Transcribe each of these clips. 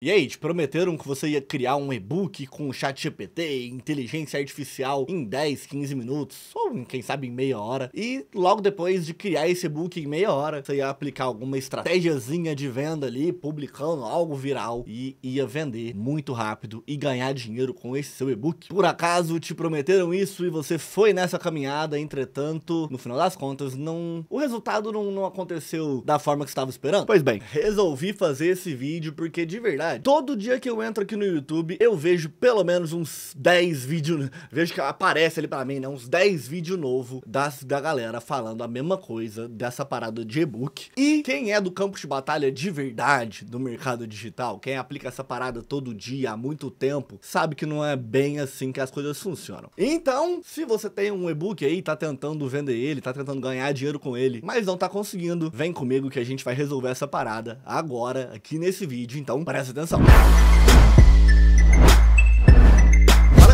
E aí, te prometeram que você ia criar um e-book com chat GPT, inteligência artificial em 10, 15 minutos, ou quem sabe em meia hora. E logo depois de criar esse e-book em meia hora, você ia aplicar alguma estratégiazinha de venda ali, publicando algo viral e ia vender muito rápido e ganhar dinheiro com esse seu e-book. Por acaso te prometeram isso e você foi nessa caminhada, entretanto, no final das contas, não o resultado não, não aconteceu da forma que estava esperando? Pois bem, resolvi fazer esse vídeo porque de verdade verdade. Todo dia que eu entro aqui no YouTube, eu vejo pelo menos uns 10 vídeos, vejo que aparece ali para mim, né, uns 10 vídeos novos das da galera falando a mesma coisa dessa parada de e-book. E quem é do campo de batalha de verdade do mercado digital, quem aplica essa parada todo dia há muito tempo, sabe que não é bem assim que as coisas funcionam. Então, se você tem um e-book aí, tá tentando vender ele, tá tentando ganhar dinheiro com ele, mas não tá conseguindo, vem comigo que a gente vai resolver essa parada agora aqui nesse vídeo. Então, presta atenção.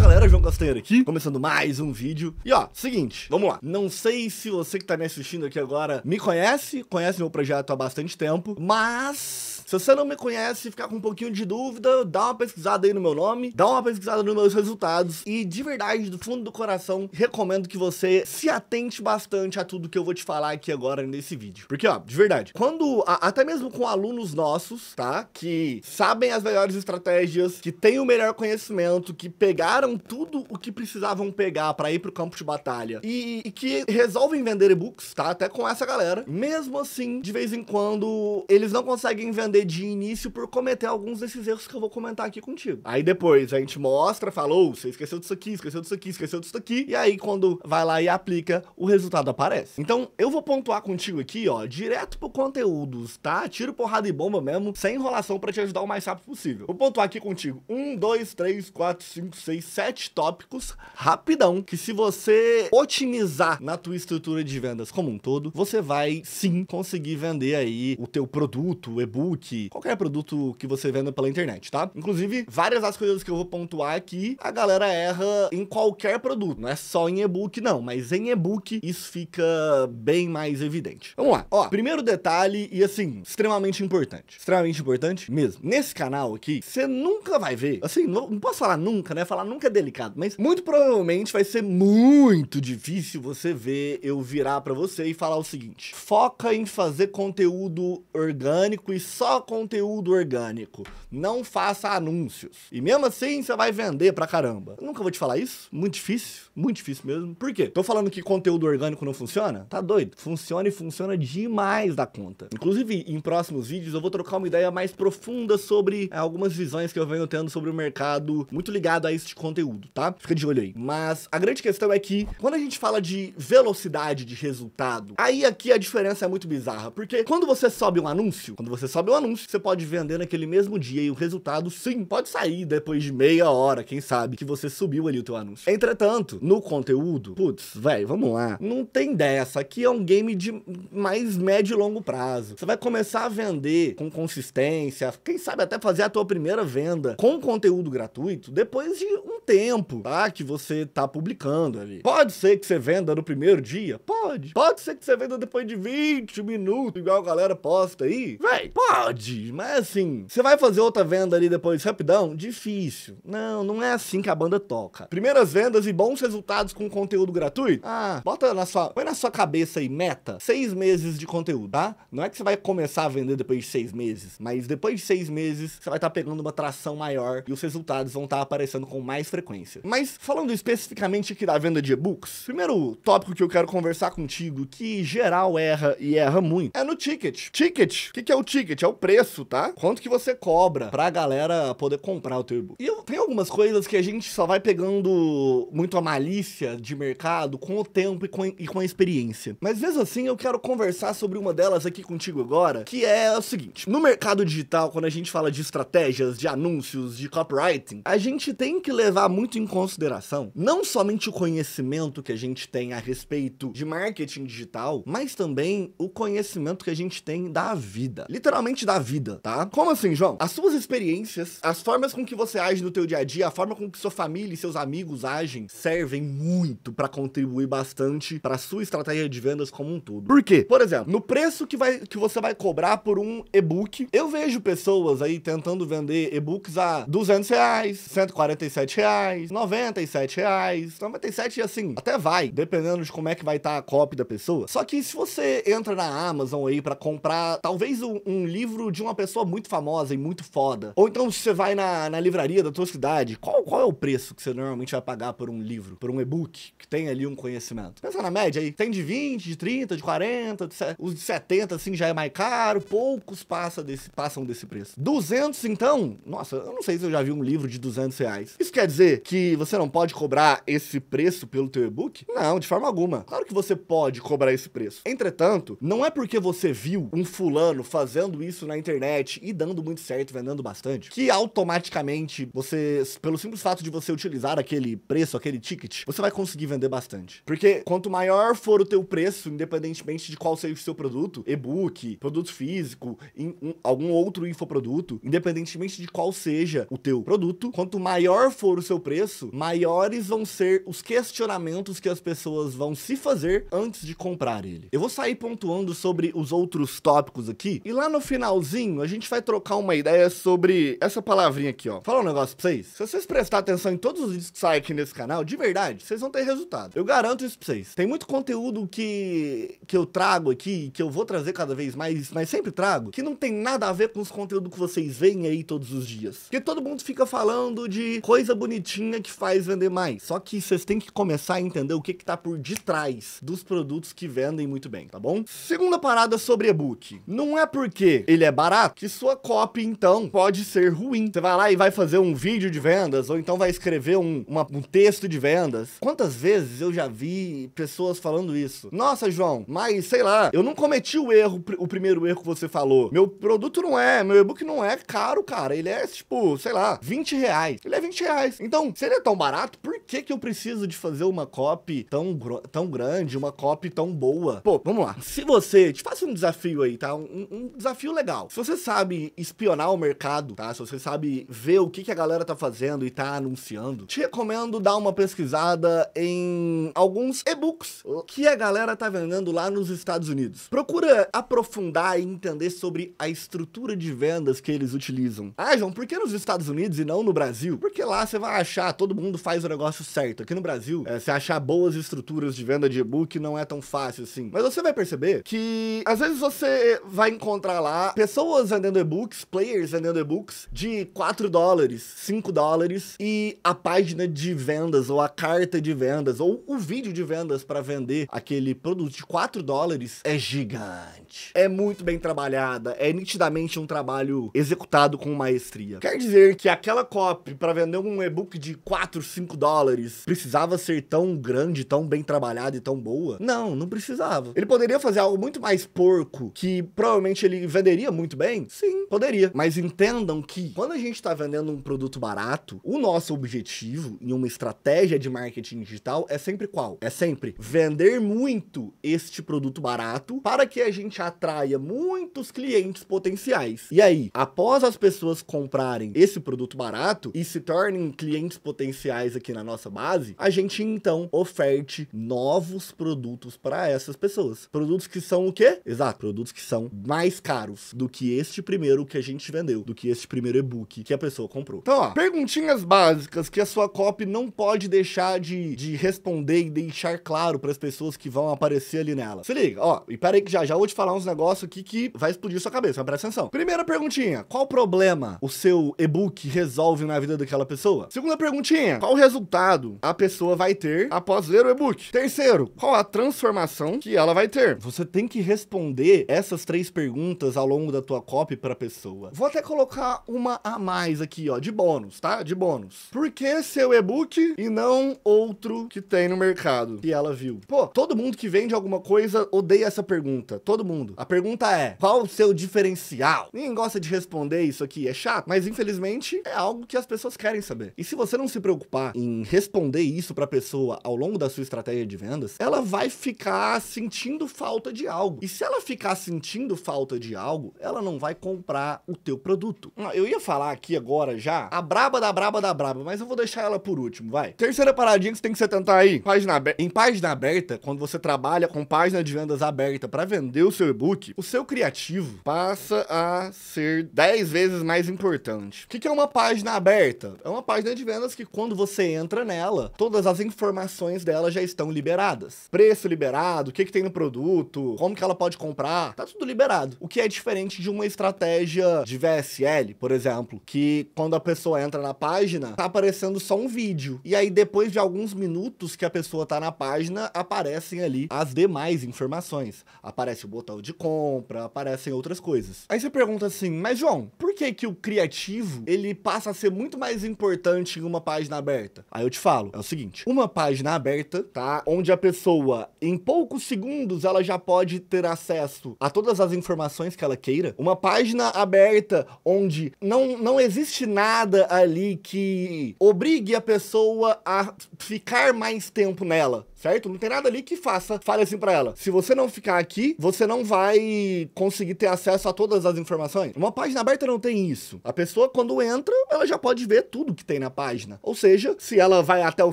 galera, João Castanheira aqui, começando mais um vídeo. E ó, seguinte, vamos lá. Não sei se você que tá me assistindo aqui agora me conhece, conhece meu projeto há bastante tempo, mas se você não me conhece e ficar com um pouquinho de dúvida, dá uma pesquisada aí no meu nome, dá uma pesquisada nos meus resultados e de verdade, do fundo do coração, recomendo que você se atente bastante a tudo que eu vou te falar aqui agora nesse vídeo. Porque, ó, de verdade, quando, a, até mesmo com alunos nossos, tá, que sabem as melhores estratégias, que têm o melhor conhecimento, que pegaram tudo o que precisavam pegar para ir pro campo de batalha e, e que resolvem vender e-books, tá, até com essa galera, mesmo assim, de vez em quando, eles não conseguem vender de início por cometer alguns desses erros que eu vou comentar aqui contigo. Aí depois a gente mostra, falou oh, você esqueceu disso aqui, esqueceu disso aqui, esqueceu disso aqui. E aí quando vai lá e aplica, o resultado aparece. Então eu vou pontuar contigo aqui, ó, direto pro conteúdos, tá? Tiro porrada e bomba mesmo, sem enrolação para te ajudar o mais rápido possível. Vou pontuar aqui contigo um, dois, três, quatro, cinco, seis, sete tópicos rapidão que se você otimizar na tua estrutura de vendas como um todo, você vai sim conseguir vender aí o teu produto, o e-book, qualquer produto que você venda pela internet, tá? Inclusive, várias das coisas que eu vou pontuar aqui, é a galera erra em qualquer produto, não é só em e-book não, mas em e-book isso fica bem mais evidente. Vamos lá. Ó, primeiro detalhe e assim, extremamente importante. Extremamente importante mesmo. Nesse canal aqui, você nunca vai ver, assim, não, não posso falar nunca, né? Falar nunca é delicado, mas muito provavelmente vai ser muito difícil você ver eu virar para você e falar o seguinte: foca em fazer conteúdo orgânico e só conteúdo orgânico, não faça anúncios. E mesmo assim você vai vender pra caramba. Eu nunca vou te falar isso, muito difícil, muito difícil mesmo. Por quê? Tô falando que conteúdo orgânico não funciona? Tá doido? Funciona e funciona demais da conta. Inclusive, em próximos vídeos eu vou trocar uma ideia mais profunda sobre é, algumas visões que eu venho tendo sobre o mercado, muito ligado a este tipo conteúdo, tá? Fica de olho aí. Mas a grande questão é que quando a gente fala de velocidade de resultado, aí aqui a diferença é muito bizarra, porque quando você sobe um anúncio, quando você sobe um anúncio, anúncio que você pode vender naquele mesmo dia e o resultado, sim, pode sair depois de meia hora, quem sabe, que você subiu ali o teu anúncio. Entretanto, no conteúdo, putz, velho, vamos lá, não tem dessa. Aqui é um game de mais médio e longo prazo. Você vai começar a vender com consistência, quem sabe até fazer a tua primeira venda com conteúdo gratuito depois de um tempo, tá? Que você tá publicando ali. Pode ser que você venda no primeiro dia? Pode. Pode ser que você venda depois de 20 minutos, igual a galera posta aí? Véi, pode mas assim, você vai fazer outra venda ali depois rapidão? Difícil. Não, não é assim que a banda toca. Primeiras vendas e bons resultados com conteúdo gratuito? Ah, bota na sua, põe na sua cabeça aí, meta, seis meses de conteúdo, tá? Não é que você vai começar a vender depois de seis meses, mas depois de seis meses você vai estar tá pegando uma tração maior e os resultados vão estar tá aparecendo com mais frequência. Mas falando especificamente aqui da venda de e-books, primeiro tópico que eu quero conversar contigo, que geral erra e erra muito, é no ticket. Ticket, o que, que é o ticket? É o preço, tá? Quanto que você cobra pra galera poder comprar o teu e-book. E tem algumas coisas que a gente só vai pegando muito a malícia de mercado com o tempo e com, e com a experiência. Mas mesmo assim, eu quero conversar sobre uma delas aqui contigo agora, que é o seguinte. No mercado digital, quando a gente fala de estratégias, de anúncios, de copywriting, a gente tem que levar muito em consideração não somente o conhecimento que a gente tem a respeito de marketing digital, mas também o conhecimento que a gente tem da vida. Literalmente da da vida, tá? Como assim, João? As suas experiências, as formas com que você age no teu dia a dia, a forma com que sua família e seus amigos agem, servem muito para contribuir bastante para sua estratégia de vendas como um todo. Por quê? Por exemplo, no preço que, vai, que você vai cobrar por um e-book, eu vejo pessoas aí tentando vender e-books a 200 reais, 147 reais, 97 reais, 97 e assim, até vai, dependendo de como é que vai estar tá a cópia da pessoa. Só que se você entra na Amazon aí para comprar talvez um, um livro livro de uma pessoa muito famosa e muito foda. Ou então, se você vai na, na livraria da tua cidade, qual, qual é o preço que você normalmente vai pagar por um livro, por um e-book que tem ali um conhecimento? Pensa na média aí. Tem de 20, de 30, de 40, de os de 70, assim, já é mais caro. Poucos passa desse, passam desse preço. 200, então? Nossa, eu não sei se eu já vi um livro de 200 reais. Isso quer dizer que você não pode cobrar esse preço pelo teu e-book? Não, de forma alguma. Claro que você pode cobrar esse preço. Entretanto, não é porque você viu um fulano fazendo isso na na internet e dando muito certo, vendendo bastante, que automaticamente você, pelo simples fato de você utilizar aquele preço, aquele ticket, você vai conseguir vender bastante. Porque quanto maior for o teu preço, independentemente de qual seja o seu produto, e-book, produto físico, in, um, algum outro infoproduto, independentemente de qual seja o teu produto, quanto maior for o seu preço, maiores vão ser os questionamentos que as pessoas vão se fazer antes de comprar ele. Eu vou sair pontuando sobre os outros tópicos aqui e lá no final finalzinho, a gente vai trocar uma ideia sobre essa palavrinha aqui, ó. Falar um negócio pra vocês. Se vocês prestar atenção em todos os vídeos que saem aqui nesse canal, de verdade, vocês vão ter resultado. Eu garanto isso pra vocês. Tem muito conteúdo que, que eu trago aqui, que eu vou trazer cada vez mais, mas sempre trago, que não tem nada a ver com os conteúdos que vocês veem aí todos os dias. Porque todo mundo fica falando de coisa bonitinha que faz vender mais. Só que vocês têm que começar a entender o que que tá por detrás dos produtos que vendem muito bem, tá bom? Segunda parada sobre e-book. Não é porque ele ele é barato, que sua copy, então, pode ser ruim. Você vai lá e vai fazer um vídeo de vendas, ou então vai escrever um, uma, um texto de vendas. Quantas vezes eu já vi pessoas falando isso? Nossa, João, mas sei lá, eu não cometi o erro, o primeiro erro que você falou. Meu produto não é, meu e-book não é caro, cara. Ele é, tipo, sei lá, 20 reais. Ele é 20 reais. Então, se ele é tão barato, por que que eu preciso de fazer uma copy tão, tão grande, uma copy tão boa? Pô, vamos lá. Se você, te faça um desafio aí, tá? um, um desafio legal legal. Se você sabe espionar o mercado, tá? Se você sabe ver o que, que a galera tá fazendo e tá anunciando, te recomendo dar uma pesquisada em alguns e-books que a galera tá vendendo lá nos Estados Unidos. Procura aprofundar e entender sobre a estrutura de vendas que eles utilizam. Ah, João, por que nos Estados Unidos e não no Brasil? Porque lá você vai achar, todo mundo faz o negócio certo. Aqui no Brasil, é, você achar boas estruturas de venda de e-book não é tão fácil assim. Mas você vai perceber que às vezes você vai encontrar lá pessoas vendendo e-books, players vendendo e-books, de 4 dólares, 5 dólares, e a página de vendas, ou a carta de vendas, ou o vídeo de vendas para vender aquele produto de 4 dólares é gigante. É muito bem trabalhada, é nitidamente um trabalho executado com maestria. Quer dizer que aquela copy para vender um e-book de 4, 5 dólares precisava ser tão grande, tão bem trabalhada e tão boa? Não, não precisava. Ele poderia fazer algo muito mais porco, que provavelmente ele venderia muito bem? Sim, poderia. Mas entendam que quando a gente está vendendo um produto barato, o nosso objetivo em uma estratégia de marketing digital é sempre qual? É sempre vender muito este produto barato para que a gente atraia muitos clientes potenciais. E aí, após as pessoas comprarem esse produto barato e se tornem clientes potenciais aqui na nossa base, a gente então oferte novos produtos para essas pessoas. Produtos que são o quê? Exato, produtos que são mais caros do do que este primeiro que a gente vendeu, do que este primeiro e-book que a pessoa comprou. Então, ó, perguntinhas básicas que a sua copy não pode deixar de, de responder e deixar claro para as pessoas que vão aparecer ali nela. Se liga, ó, e peraí que já já vou te falar uns negócios aqui que vai explodir sua cabeça, mas presta atenção. Primeira perguntinha, qual problema o seu e-book resolve na vida daquela pessoa? Segunda perguntinha, qual resultado a pessoa vai ter após ler o e-book? Terceiro, qual a transformação que ela vai ter? Você tem que responder essas três perguntas ao longo da tua copy pra pessoa. Vou até colocar uma a mais aqui, ó, de bônus, tá? De bônus. Por que seu e-book e não outro que tem no mercado que ela viu? Pô, todo mundo que vende alguma coisa odeia essa pergunta. Todo mundo. A pergunta é: qual o seu diferencial? Ninguém gosta de responder isso aqui, é chato, mas infelizmente é algo que as pessoas querem saber. E se você não se preocupar em responder isso pra pessoa ao longo da sua estratégia de vendas, ela vai ficar sentindo falta de algo. E se ela ficar sentindo falta de algo, ela não vai comprar o teu produto. Eu ia falar aqui agora já a braba da braba da braba, mas eu vou deixar ela por último, vai. Terceira paradinha que você tem que se tentar aí. Página aberta. Em página aberta, quando você trabalha com página de vendas aberta para vender o seu e-book, o seu criativo passa a ser 10 vezes mais importante. O que é uma página aberta? É uma página de vendas que quando você entra nela, todas as informações dela já estão liberadas. Preço liberado, o que, que tem no produto, como que ela pode comprar, tá tudo liberado. O que é diferente diferente de uma estratégia de VSL, por exemplo, que quando a pessoa entra na página, tá aparecendo só um vídeo. E aí, depois de alguns minutos que a pessoa tá na página, aparecem ali as demais informações. Aparece o botão de compra, aparecem outras coisas. Aí você pergunta assim, mas João, por que que o criativo, ele passa a ser muito mais importante em uma página aberta? Aí eu te falo, é o seguinte, uma página aberta, tá? Onde a pessoa, em poucos segundos, ela já pode ter acesso a todas as informações que ela queira, inteira. Uma página aberta onde não, não existe nada ali que obrigue a pessoa a ficar mais tempo nela certo? Não tem nada ali que faça, fale assim para ela. Se você não ficar aqui, você não vai conseguir ter acesso a todas as informações. Uma página aberta não tem isso. A pessoa quando entra, ela já pode ver tudo que tem na página. Ou seja, se ela vai até o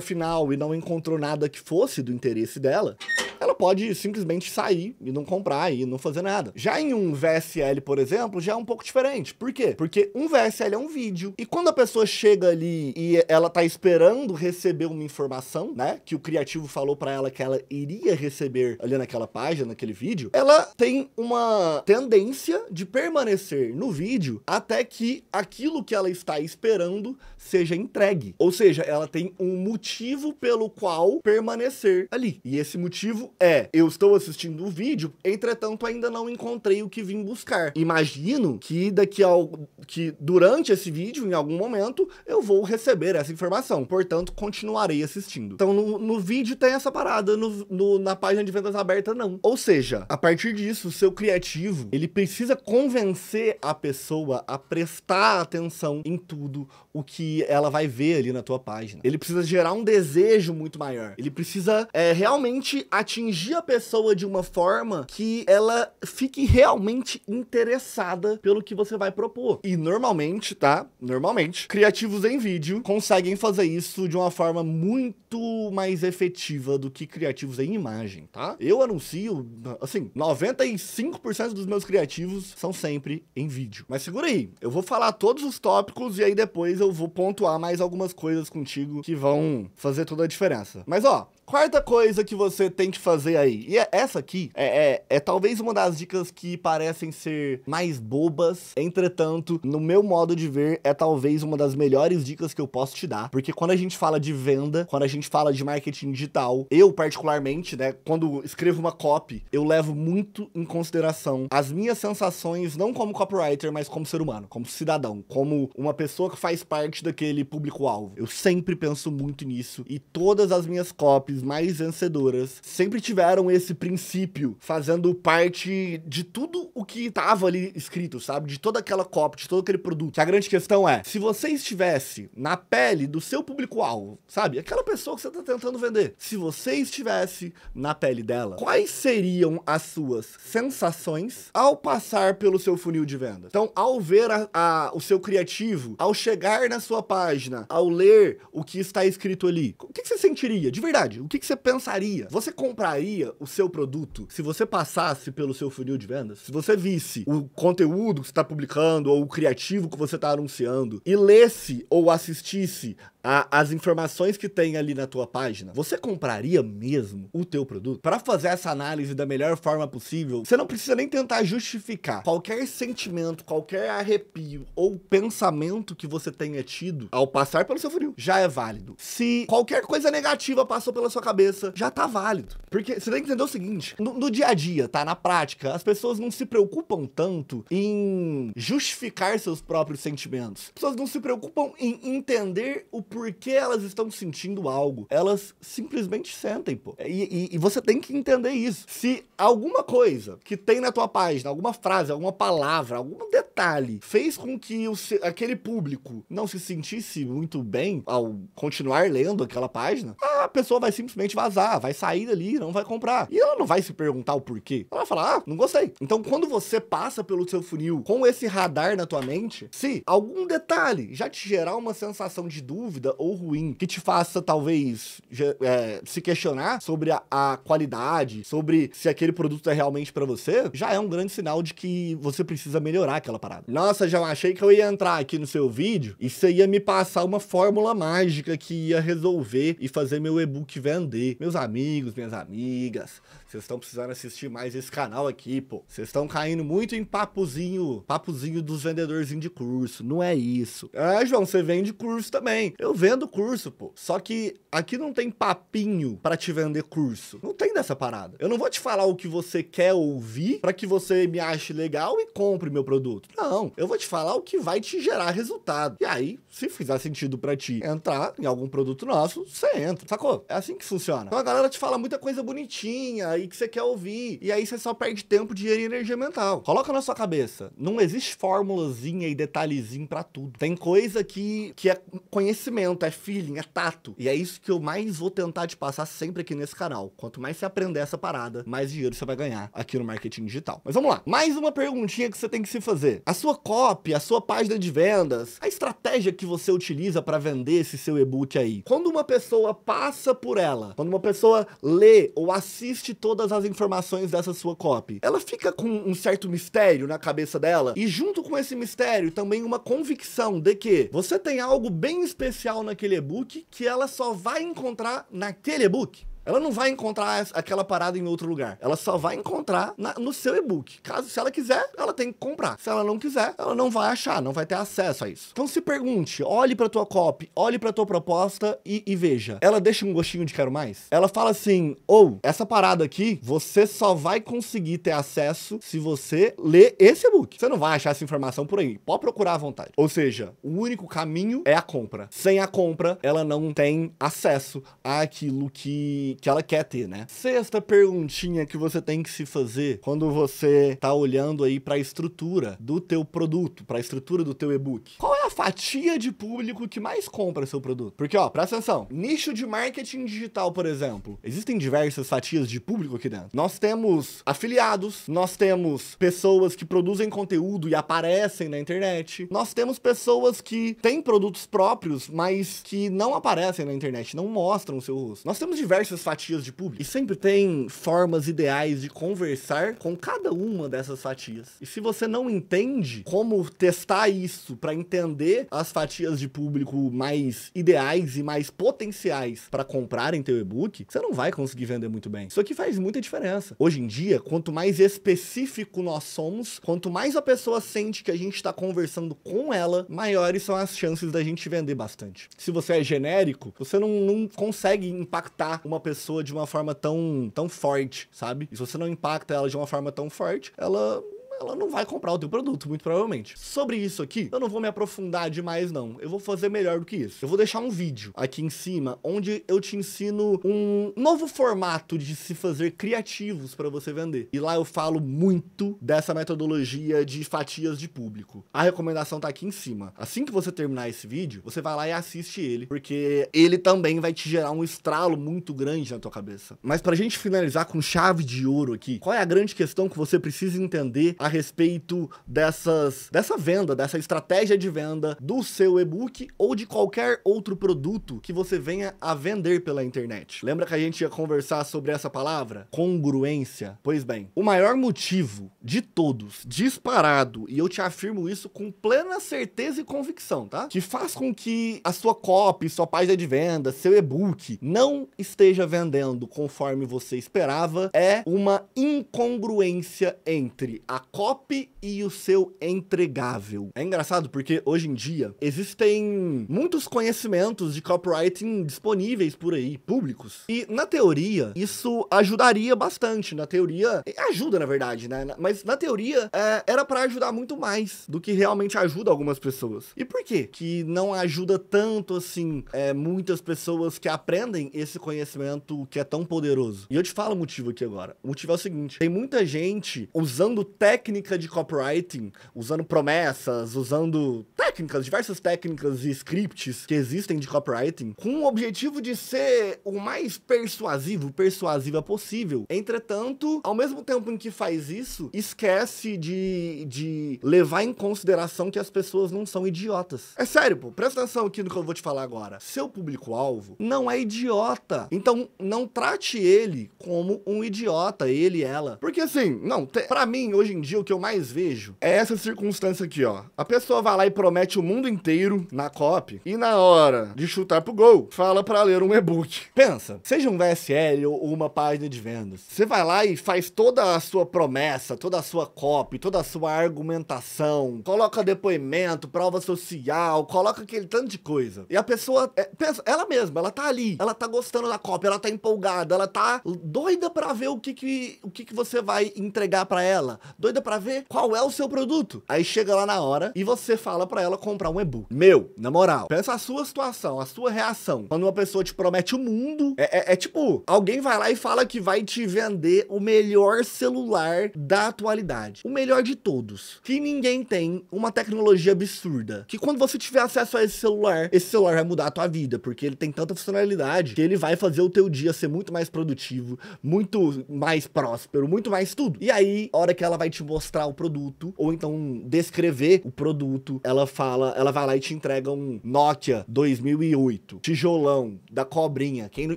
final e não encontrou nada que fosse do interesse dela, ela pode simplesmente sair e não comprar e não fazer nada. Já em um VSL, por exemplo, já é um pouco diferente. Por quê? Porque um VSL é um vídeo e quando a pessoa chega ali e ela tá esperando receber uma informação, né, que o criativo falou para ela que ela iria receber ali naquela página, naquele vídeo, ela tem uma tendência de permanecer no vídeo até que aquilo que ela está esperando seja entregue. Ou seja, ela tem um motivo pelo qual permanecer ali. E esse motivo é: eu estou assistindo o vídeo, entretanto ainda não encontrei o que vim buscar. Imagino que daqui ao que durante esse vídeo, em algum momento, eu vou receber essa informação. Portanto, continuarei assistindo. Então, no, no vídeo tem essa parada, no, no, na página de vendas aberta não. Ou seja, a partir disso, o seu criativo ele precisa convencer a pessoa a prestar atenção em tudo o que ela vai ver ali na tua página. Ele precisa gerar um desejo muito maior. Ele precisa é, realmente ativar atingir a pessoa de uma forma que ela fique realmente interessada pelo que você vai propor. E normalmente, tá? Normalmente, criativos em vídeo conseguem fazer isso de uma forma muito mais efetiva do que criativos em imagem, tá? Eu anuncio, assim, 95% dos meus criativos são sempre em vídeo. Mas segura aí, eu vou falar todos os tópicos e aí depois eu vou pontuar mais algumas coisas contigo que vão fazer toda a diferença. Mas ó, Quarta coisa que você tem que fazer aí, e é, essa aqui é, é, é, talvez uma das dicas que parecem ser mais bobas, entretanto, no meu modo de ver, é talvez uma das melhores dicas que eu posso te dar, porque quando a gente fala de venda, quando a gente fala de marketing digital, eu particularmente, né, quando escrevo uma copy, eu levo muito em consideração as minhas sensações, não como copywriter, mas como ser humano, como cidadão, como uma pessoa que faz parte daquele público-alvo. Eu sempre penso muito nisso e todas as minhas copies mulheres mais vencedoras sempre tiveram esse princípio fazendo parte de tudo o que estava ali escrito, sabe? De toda aquela copa, de todo aquele produto. a grande questão é, se você estivesse na pele do seu público-alvo, sabe? Aquela pessoa que você está tentando vender. Se você estivesse na pele dela, quais seriam as suas sensações ao passar pelo seu funil de venda? Então, ao ver a, a, o seu criativo, ao chegar na sua página, ao ler o que está escrito ali, o que, que você sentiria? De verdade, o que, que você pensaria? Você compraria o seu produto se você passasse pelo seu funil de vendas? Se você visse o conteúdo que você está publicando ou o criativo que você está anunciando e lesse ou assistisse a, as informações que tem ali na tua página, você compraria mesmo o teu produto? Para fazer essa análise da melhor forma possível, você não precisa nem tentar justificar qualquer sentimento, qualquer arrepio ou pensamento que você tenha tido ao passar pelo seu funil. Já é válido. Se qualquer coisa negativa passou pela sua cabeça, já tá válido. Porque você tem que entender o seguinte: no, no dia a dia, tá? Na prática, as pessoas não se preocupam tanto em justificar seus próprios sentimentos. As pessoas não se preocupam em entender o porquê elas estão sentindo algo. Elas simplesmente sentem, pô. E, e, e você tem que entender isso. Se alguma coisa que tem na tua página, alguma frase, alguma palavra, algum detalhe, fez com que o, aquele público não se sentisse muito bem ao continuar lendo aquela página, a pessoa vai se simplesmente vazar, vai sair dali, não vai comprar. E ela não vai se perguntar o porquê. Ela vai falar, ah, não gostei. Então, quando você passa pelo seu funil com esse radar na tua mente, se algum detalhe já te gerar uma sensação de dúvida ou ruim, que te faça talvez é, se questionar sobre a, a, qualidade, sobre se aquele produto é realmente para você, já é um grande sinal de que você precisa melhorar aquela parada. Nossa, já achei que eu ia entrar aqui no seu vídeo e você ia me passar uma fórmula mágica que ia resolver e fazer meu e-book ver Grande. Meus amigos, minhas amigas, vocês estão precisando assistir mais esse canal aqui, pô. Vocês estão caindo muito em papozinho, papozinho dos vendedorzinhos de curso. Não é isso. Ah, João, você vende curso também. Eu vendo curso, pô. Só que aqui não tem papinho para te vender curso. Não tem dessa parada. Eu não vou te falar o que você quer ouvir para que você me ache legal e compre meu produto. Não, eu vou te falar o que vai te gerar resultado. E aí, se fizer sentido para ti entrar em algum produto nosso, você entra. Sacou? É assim que funciona. Então a galera te fala muita coisa bonitinha aí que você quer ouvir. E aí você só perde tempo, dinheiro e energia mental. Coloca na sua cabeça. Não existe formulazinha e detalhezinho para tudo. Tem coisa que, que é conhecimento, é feeling, é tato. E é isso que eu mais vou tentar te passar sempre aqui nesse canal. Quanto mais você aprender essa parada, mais dinheiro você vai ganhar aqui no marketing digital. Mas vamos lá. Mais uma perguntinha que você tem que se fazer. A sua copy, a sua página de vendas, a estratégia que você utiliza para vender esse seu e-book aí. Quando uma pessoa passa por ela, quando uma pessoa lê ou assiste todo todas as informações dessa sua copy. Ela fica com um certo mistério na cabeça dela e junto com esse mistério também uma convicção de que você tem algo bem especial naquele e-book que ela só vai encontrar naquele e-book. Ela não vai encontrar aquela parada em outro lugar. Ela só vai encontrar na, no seu e-book. Caso, se ela quiser, ela tem que comprar. Se ela não quiser, ela não vai achar, não vai ter acesso a isso. Então se pergunte, olhe para tua copy, olhe para tua proposta e, e, veja. Ela deixa um gostinho de quero mais? Ela fala assim, ou oh, essa parada aqui, você só vai conseguir ter acesso se você ler esse e-book. Você não vai achar essa informação por aí. Pode procurar à vontade. Ou seja, o único caminho é a compra. Sem a compra, ela não tem acesso àquilo que que, ela quer ter, né? Sexta perguntinha que você tem que se fazer quando você tá olhando aí para a estrutura do teu produto, para a estrutura do teu e-book. Qual é a fatia de público que mais compra seu produto? Porque, ó, presta atenção. Nicho de marketing digital, por exemplo. Existem diversas fatias de público aqui dentro. Nós temos afiliados, nós temos pessoas que produzem conteúdo e aparecem na internet. Nós temos pessoas que têm produtos próprios, mas que não aparecem na internet, não mostram o seu rosto. Nós temos diversas fatias de público. E sempre tem formas ideais de conversar com cada uma dessas fatias. E se você não entende como testar isso para entender as fatias de público mais ideais e mais potenciais para comprarem teu e-book, você não vai conseguir vender muito bem. Isso aqui faz muita diferença. Hoje em dia, quanto mais específico nós somos, quanto mais a pessoa sente que a gente está conversando com ela, maiores são as chances da gente vender bastante. Se você é genérico, você não, não consegue impactar uma pessoa pessoa de uma forma tão, tão forte, sabe? E se você não impacta ela de uma forma tão forte, ela ela não vai comprar o teu produto, muito provavelmente. Sobre isso aqui, eu não vou me aprofundar demais, não. Eu vou fazer melhor do que isso. Eu vou deixar um vídeo aqui em cima, onde eu te ensino um novo formato de se fazer criativos para você vender. E lá eu falo muito dessa metodologia de fatias de público. A recomendação tá aqui em cima. Assim que você terminar esse vídeo, você vai lá e assiste ele, porque ele também vai te gerar um estralo muito grande na tua cabeça. Mas pra gente finalizar com chave de ouro aqui, qual é a grande questão que você precisa entender a respeito dessas, dessa venda, dessa estratégia de venda do seu e-book ou de qualquer outro produto que você venha a vender pela internet. Lembra que a gente ia conversar sobre essa palavra? Congruência. Pois bem, o maior motivo de todos, disparado, e eu te afirmo isso com plena certeza e convicção, tá? Que faz com que a sua copy, sua página de venda, seu e-book não esteja vendendo conforme você esperava é uma incongruência entre a copy e o seu entregável. É engraçado porque hoje em dia existem muitos conhecimentos de copywriting disponíveis por aí, públicos. E na teoria, isso ajudaria bastante. Na teoria, eh, ajuda na verdade, né? Mas na teoria, é, era para ajudar muito mais do que realmente ajuda algumas pessoas. E por quê? Que não ajuda tanto assim é, muitas pessoas que aprendem esse conhecimento que é tão poderoso. E eu te falo o motivo aqui agora. O motivo é o seguinte: tem muita gente usando técnicas técnica de copywriting, usando promessas, usando técnicas, diversas técnicas e scripts que existem de copywriting, com o objetivo de ser o mais persuasivo, persuasiva possível. Entretanto, ao mesmo tempo em que faz isso, esquece de, de levar em consideração que as pessoas não são idiotas. É sério, pô, presta atenção aqui no que eu vou te falar agora. Seu público-alvo não é idiota. Então, não trate ele como um idiota, ele, ela. Porque assim, não, para mim, hoje em dia, o que eu mais vejo é essa circunstância aqui, ó. A pessoa vai lá e promete promete o mundo inteiro na COP e na hora de chutar pro gol, fala para ler um e-book. Pensa, seja um VSL ou uma página de vendas. Você vai lá e faz toda a sua promessa, toda a sua copy, toda a sua argumentação, coloca depoimento, prova social, coloca aquele tanto de coisa. E a pessoa, é, pensa, ela mesma, ela tá ali, ela tá gostando da copy, ela tá empolgada, ela tá doida para ver o que que, o que que você vai entregar para ela, doida para ver qual é o seu produto. Aí chega lá na hora e você fala para ela ela comprar um e-book. Meu, na moral, pensa a sua situação, a sua reação. Quando uma pessoa te promete o mundo, é, é, é tipo, alguém vai lá e fala que vai te vender o melhor celular da atualidade. O melhor de todos. Que ninguém tem uma tecnologia absurda. Que quando você tiver acesso a esse celular, esse celular vai mudar a tua vida, porque ele tem tanta funcionalidade que ele vai fazer o teu dia ser muito mais produtivo, muito mais próspero, muito mais tudo. E aí, a hora que ela vai te mostrar o produto, ou então descrever o produto, ela faz fala, ela vai lá e te entrega um Nokia 2008, tijolão da cobrinha. Quem,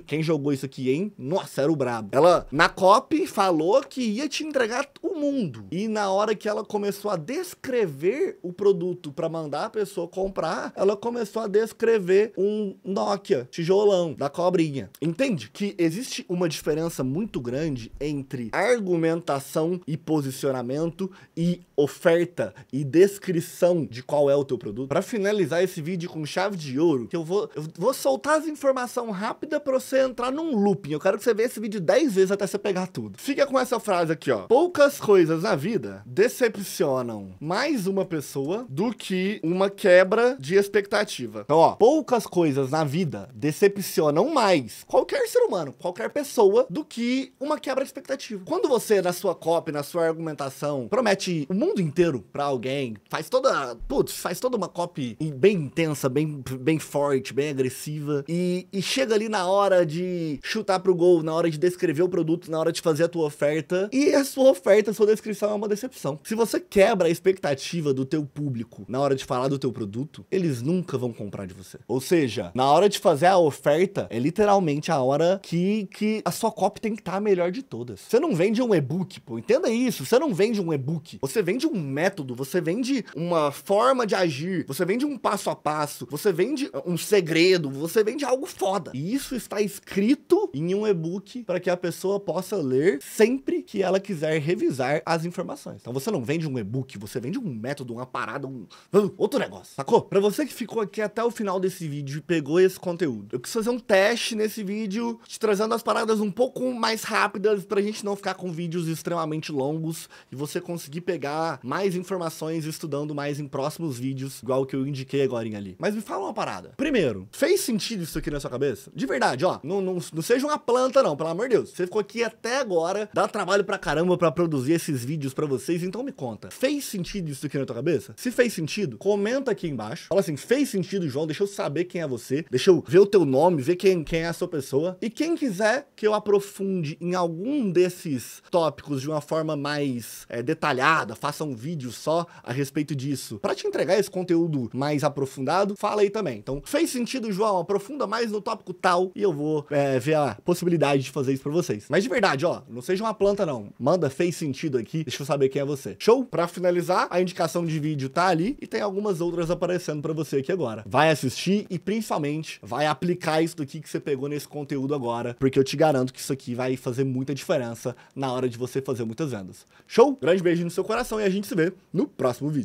quem jogou isso aqui, hein? Nossa, era o brabo. Ela, na COP, falou que ia te entregar o mundo. E na hora que ela começou a descrever o produto para mandar a pessoa comprar, ela começou a descrever um Nokia tijolão da cobrinha. Entende? Que existe uma diferença muito grande entre argumentação e posicionamento e oferta e descrição de qual é o teu seu produto. Para finalizar esse vídeo com chave de ouro, que eu vou, eu vou soltar as informações rápidas para você entrar num looping. Eu quero que você veja esse vídeo 10 vezes até você pegar tudo. Fica com essa frase aqui, ó. Poucas coisas na vida decepcionam mais uma pessoa do que uma quebra de expectativa. Então, ó, poucas coisas na vida decepcionam mais qualquer ser humano, qualquer pessoa, do que uma quebra de expectativa. Quando você, na sua copy, na sua argumentação, promete o mundo inteiro para alguém, faz toda. Putz, faz toda toda uma copy bem intensa, bem, bem forte, bem agressiva. E, e chega ali na hora de chutar pro gol, na hora de descrever o produto, na hora de fazer a tua oferta. E a sua oferta, a sua descrição é uma decepção. Se você quebra a expectativa do teu público na hora de falar do teu produto, eles nunca vão comprar de você. Ou seja, na hora de fazer a oferta, é literalmente a hora que, que a sua copy tem que estar tá a melhor de todas. Você não vende um e-book, pô. Entenda isso. Você não vende um e-book. Você vende um método, você vende uma forma de agir agir, você vende um passo a passo, você vende um segredo, você vende algo foda. E isso está escrito em um e-book para que a pessoa possa ler sempre que ela quiser revisar as informações. Então você não vende um e-book, você vende um método, uma parada, um outro negócio, sacou? Para você que ficou aqui até o final desse vídeo e pegou esse conteúdo, eu quis fazer um teste nesse vídeo, te trazendo as paradas um pouco mais rápidas para a gente não ficar com vídeos extremamente longos e você conseguir pegar mais informações estudando mais em próximos vídeos vídeos, igual o que eu indiquei agora ali. Mas me fala uma parada. Primeiro, fez sentido isso aqui na sua cabeça? De verdade, ó. Não, não, não seja uma planta, não, pelo amor de Deus. Você ficou aqui até agora, dá trabalho pra caramba pra produzir esses vídeos pra vocês, então me conta. Fez sentido isso aqui na tua cabeça? Se fez sentido, comenta aqui embaixo. Fala assim, fez sentido, João, deixa eu saber quem é você, deixa eu ver o teu nome, ver quem, quem é a sua pessoa. E quem quiser que eu aprofunde em algum desses tópicos de uma forma mais é, detalhada, faça um vídeo só a respeito disso, pra te entregar esse esse conteúdo mais aprofundado, fala aí também. Então, fez sentido, João? Aprofunda mais no tópico tal e eu vou é, ver a possibilidade de fazer isso pra vocês. Mas de verdade, ó, não seja uma planta, não. Manda, fez sentido aqui, deixa eu saber quem é você. Show? Pra finalizar, a indicação de vídeo tá ali e tem algumas outras aparecendo pra você aqui agora. Vai assistir e principalmente vai aplicar isso daqui que você pegou nesse conteúdo agora, porque eu te garanto que isso aqui vai fazer muita diferença na hora de você fazer muitas vendas. Show? Grande beijo no seu coração e a gente se vê no próximo vídeo.